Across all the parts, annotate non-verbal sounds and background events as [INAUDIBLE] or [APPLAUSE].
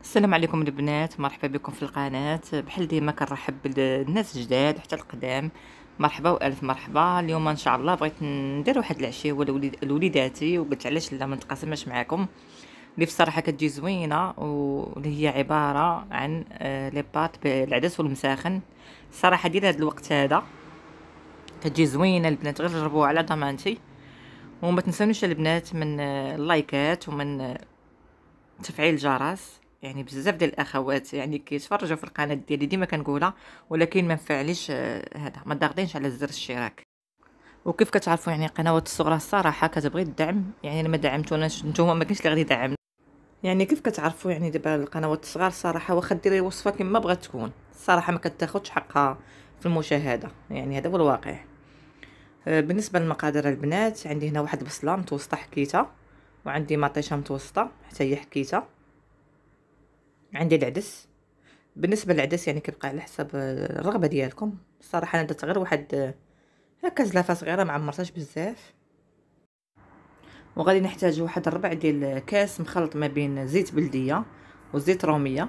السلام عليكم البنات مرحبا بكم في القناة بحال ديما كنرحب بالناس الجداد حتى القدام مرحبا والف مرحبا اليوم ان شاء الله بغيت ندير واحد العشيه ولا لوليداتي وقلت علاش لا ما نتقاسمش معكم اللي بصراحه كتجي زوينه واللي هي عباره عن آه، لي بات بالعدس والمساخن الصراحه ديال هذا الوقت هذا كتجي زوينه البنات غير جربوها على ضمانتي وما تنساونيش البنات من آه، اللايكات ومن آه، تفعيل الجرس يعني بزاف ديال الاخوات يعني كيتفرجوا في القناه ديالي ديما كنقولها ولكن ما نفعليش آه، هذا ما ضاغطينش على زر الاشتراك وكيف كتعرفوا يعني القنوات الصغرى الصراحه كتبغي الدعم يعني ما دعمتوناش نتوما ما كاينش اللي غادي يدعمنا يعني كيف كتعرفوا يعني دابا القنوات الصغار الصراحه واخا ديري وصفه كما بغات تكون الصراحه ما كتاخذش حقها في المشاهده يعني هذا هو الواقع آه، بالنسبه للمقادير البنات عندي هنا واحد بصله متوسطه حكيتها وعندي مطيشه متوسطه حتى هي حكيته عندي العدس بالنسبه للعدس يعني كيبقى على حسب الرغبه ديالكم الصراحه انا درت غير واحد هكا زلافه صغيره ما عمرتهاش بزاف وغادي نحتاج واحد الربع ديال كاس مخلط ما بين زيت بلديه وزيت روميه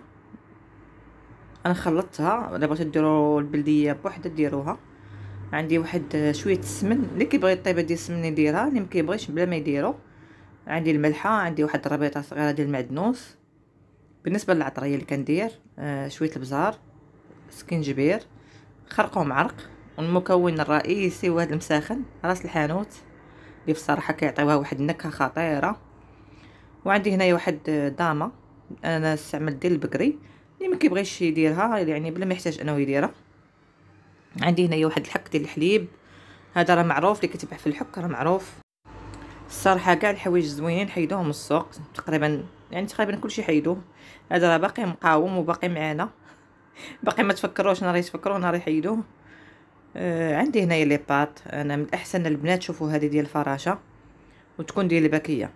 انا خلطتها الا بغيتو ديروا البلديه بوحده ديروها عندي واحد شويه السمن اللي كيبغي الطيبه ديال السمن يديرها اللي ما كيبغيش بلا ما يديرو عندي الملحه عندي واحد الربيطه صغيره ديال المعدنوس بالنسبه للعطريه اللي كندير آه شويه البزار سكنجبير خرقوم عرق والمكون الرئيسي هو هذا المساخن راس الحانوت اللي بصراحه كيعطيوها واحد النكهه خطيره وعندي هنايا واحد آه، داما انا استعملت ديال البكري اللي ما كيبغيش يديرها يعني بلا ما يحتاج انه يديرها عندي هنايا واحد الحك ديال الحليب هذا راه معروف اللي كتبع في الحك راه معروف الصراحه كاع الحوايج زوينين حيدوهم السوق تقريبا يعني تقريبا كلشي حيدوه هذا راه باقي مقاوم وباقي معانا [LAUGHS] باقي ما تفكروش نهار يتفكروا نهار يحيدوه آه عندي هنايا لي بات انا من الاحسن البنات شوفوا هذه ديال الفراشه وتكون ديال الباكيه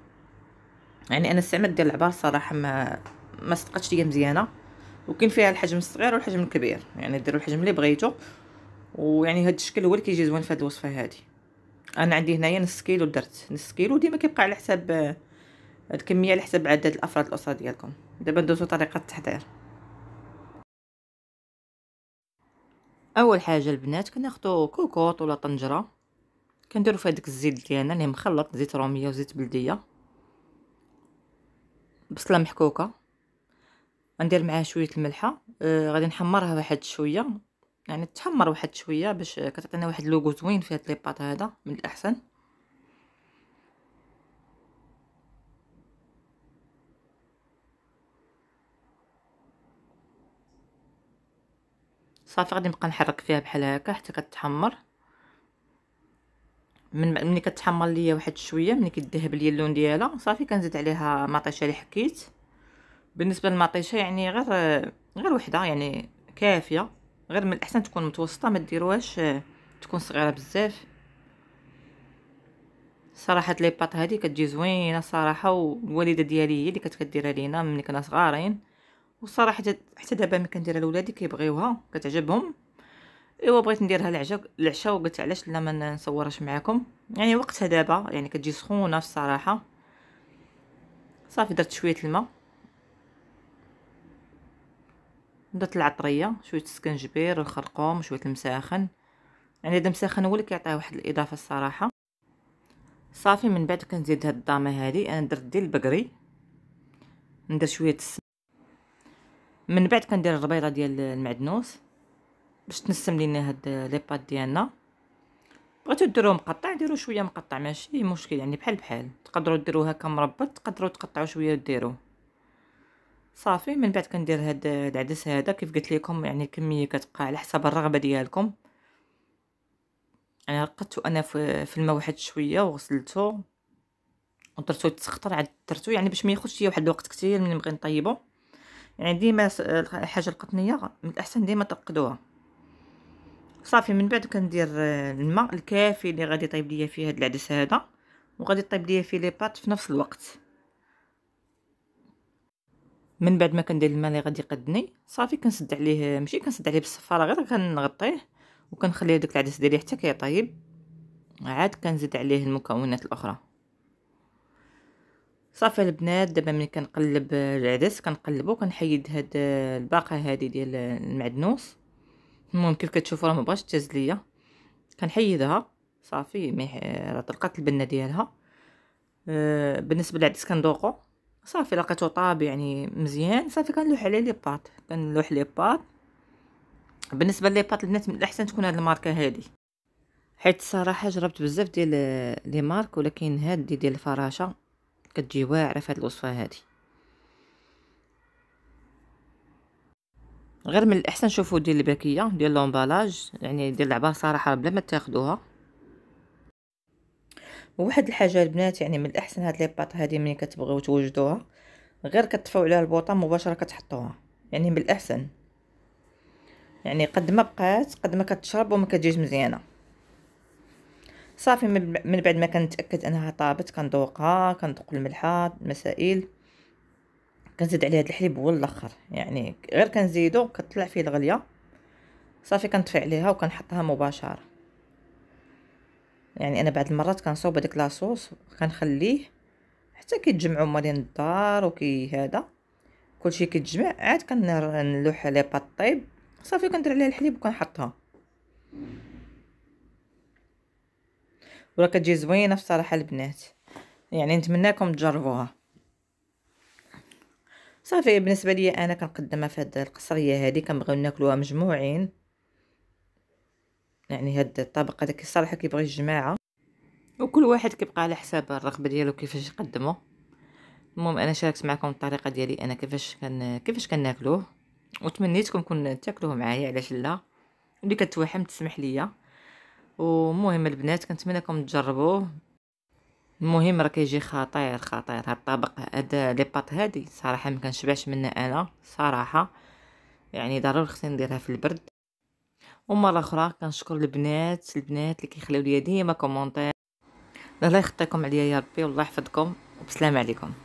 يعني انا استعملت ديال العبار صراحه ما ما صدقتش ليا مزيانه وكاين فيها الحجم الصغير والحجم الكبير يعني ديروا الحجم اللي بغيتو ويعني هذا الشكل هو اللي كيجي زوين في هذه الوصفه هذه انا عندي هنايا نص كيلو درت نص كيلو ديما كيبقى على حساب آه، الكميه على حساب عدد الافراد الاسره ديالكم دابا ندوزو طريقه التحضير اول حاجه البنات كناخذوا كوكوط ولا طنجره كنديروا فيها هذاك الزيت ديالنا اللي مخلط زيت روميه وزيت بلديه بصله محكوكه غندير معاها شويه الملحه آه غادي نحمرها واحد شويه يعني تحمر واحد شويه باش كتعطينا واحد لوغو زوين في هاد لي باط هذا من الاحسن صافي غادي نبقى نحرك فيها بحال هكا حتى كتحمر من ملي كتحمر ليا واحد شويه ملي كيذهب ليا اللون ديالها صافي كنزيد عليها مطيشه اللي حكيت بالنسبه للمطيشه يعني غير غير وحده يعني كافيه غير من الاحسن تكون متوسطه ما ديروهاش آه، تكون صغيره بزاف صراحه لي باط هذه كتجي زوينه صراحه والوالده ديالي هي اللي كانت كديرها لينا ملي كنا صغارين وصراحه حتى دابا ملي كنديرها لولادي كيبغيوها كتعجبهم ايوا بغيت نديرها العشاء العشاء وقلت علاش لا ما نصورهاش معاكم يعني وقتها دابا يعني كتجي سخونه الصراحه صافي درت شويه الماء درت العطريه شويه السكنجبير الخرقوم شويه المساخن يعني هذا المساخن هو اللي كيعطيه واحد الاضافه الصراحه صافي من بعد كنزيد هاد الضامه هادي انا درت ديال البقري ندير شويه السم من بعد كندير الربيضه ديال المعدنوس باش تنسم لينا هاد لي بات ديالنا بغيتو ديروه مقطع ديروه شويه مقطع ماشي مشكل يعني بحال بحال تقدروا ديروه هكا مربط تقدروا تقطعوا شويه وديروه صافي من بعد كندير هاد العدس هذا كيف قلت لكم يعني الكميه كتبقى على حسب الرغبه ديالكم يعني رقدته انا في الماء واحد شويه وغسلته ودرتو يتسخطر عاد درتو يعني باش ما ياخذش ليا واحد الوقت كثير من نبغي نطيبو يعني ديما الحاجه القطنيه من الاحسن ديما ترقدوها صافي من بعد كندير الماء الكافي اللي غادي يطيب ليا فيه هاد العدس هذا وغادي يطيب ليا فيه لي بات في نفس الوقت من بعد ما كندير الماء اللي غادي يقدني صافي كنسد عليه ماشي كنسد عليه بالصفاره غير كنغطيه وكنخليه داك العدس ديالي حتى كيطيب عاد كنزيد عليه المكونات الاخرى صافي البنات دابا ملي كنقلب العدس كنقلبو كنحيد هاد الباقه هادي ديال المعدنوس المهم كيف كتشوفوا راه ما بغاش تهز ليا كنحيدها صافي راه طلقات البنه ديالها أه، بالنسبه للعدس كندوقو صافي لقيته طاب يعني مزيان صافي كنلوح عليه لي بات كنلوح لي بات بالنسبه لي بات البنات من الاحسن تكون هاد الماركه هادي حيت الصراحه جربت بزاف ديال لي مارك ولكن هادي ديال الفراشه كتجي واعره في هاد الوصفه هادي غير من الاحسن شوفوا ديال الباكيه ديال لومبالاج يعني ديال العبار صراحه بلا ما تاخذوها وواحد الحاجه البنات يعني من الاحسن هاد لي باط هادي ملي كتبغيو توجدوها غير كتطفيو عليها البوطه مباشره كتحطوها يعني من الاحسن يعني قد ما بقات قد ما كتشرب وما كتجيش مزيانه صافي من بعد ما كنتاكد انها طابت كندوقها كندوق الملحه المسائل كنزيد عليها هاد الحليب هو الاخر يعني غير كنزيدو كتطلع فيه الغليه صافي كنطفي عليها وكنحطها مباشره يعني انا بعض المرات كنصوب هداك لاصوص كنخليه حتى كيتجمعوا مالين الدار وكي هذا كلشي كيتجمع عاد كنلوح لي بات طيب صافي كندير عليها الحليب وكنحطها وراه كتجي زوينه بصراحه البنات يعني نتمناكم تجربوها صافي بالنسبه ليا انا كنقدمها في هاد القصريه هادي كنبغيو ناكلوها مجموعين يعني هاد الطبق هذاك الصراحه كيبغي الجماعه وكل واحد كيبقى على حساب الرغبه ديالو كيفاش يقدمه المهم انا شاركت معكم الطريقه ديالي انا كيفاش كان كيفاش كناكلوه وتمنيتكم كون تاكلوه معايا علاش لا اللي كتوحم تسمح ليا ومهم البنات كنتمنىكم تجربوه المهم راه كيجي خطير خطير هاد الطبق هاد لي بات هادي صراحه ما كنشبعش منها انا صراحه يعني ضروري خصني نديرها في البرد ومرة أخرى كنشكر البنات البنات اللي كيخليو ليا ديما كومونتير الله يخطيكم عليا يا ربي والله يحفظكم وبسلام عليكم